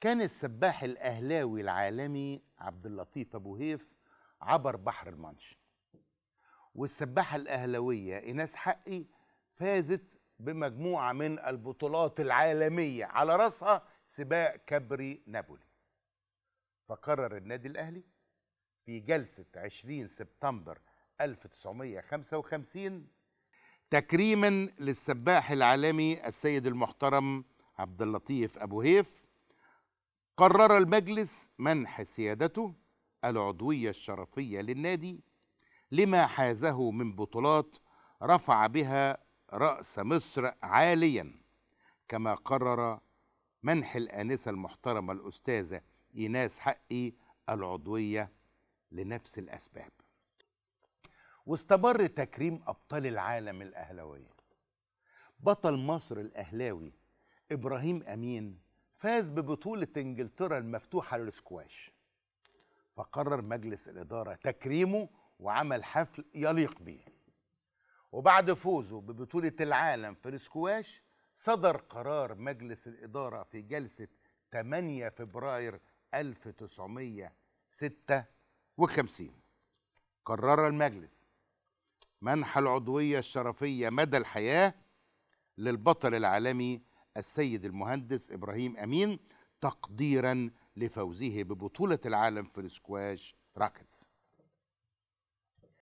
كان السباح الأهلاوي العالمي عبد اللطيف أبو هيف عبر بحر المانش والسباحة الأهلوية إيناس حقي فازت بمجموعة من البطولات العالمية على رأسها سباق كبري نابولي فقرر النادي الأهلي في جلسة 20 سبتمبر 1955 تكريما للسباح العالمي السيد المحترم عبد اللطيف أبو هيف قرر المجلس منح سيادته العضوية الشرفية للنادي لما حازه من بطولات رفع بها رأس مصر عاليا كما قرر منح الآنسة المحترمة الأستاذة إيناس حقي العضوية لنفس الأسباب واستمر تكريم أبطال العالم الاهلاويه بطل مصر الأهلاوي إبراهيم أمين فاز ببطولة إنجلترا المفتوحة للسكواش فقرر مجلس الإدارة تكريمه وعمل حفل يليق به وبعد فوزه ببطولة العالم في السكواش صدر قرار مجلس الإدارة في جلسة 8 فبراير 1956 قرر المجلس منح العضوية الشرفية مدى الحياة للبطل العالمي السيد المهندس إبراهيم أمين تقديرا لفوزه ببطولة العالم في السكواش راكتس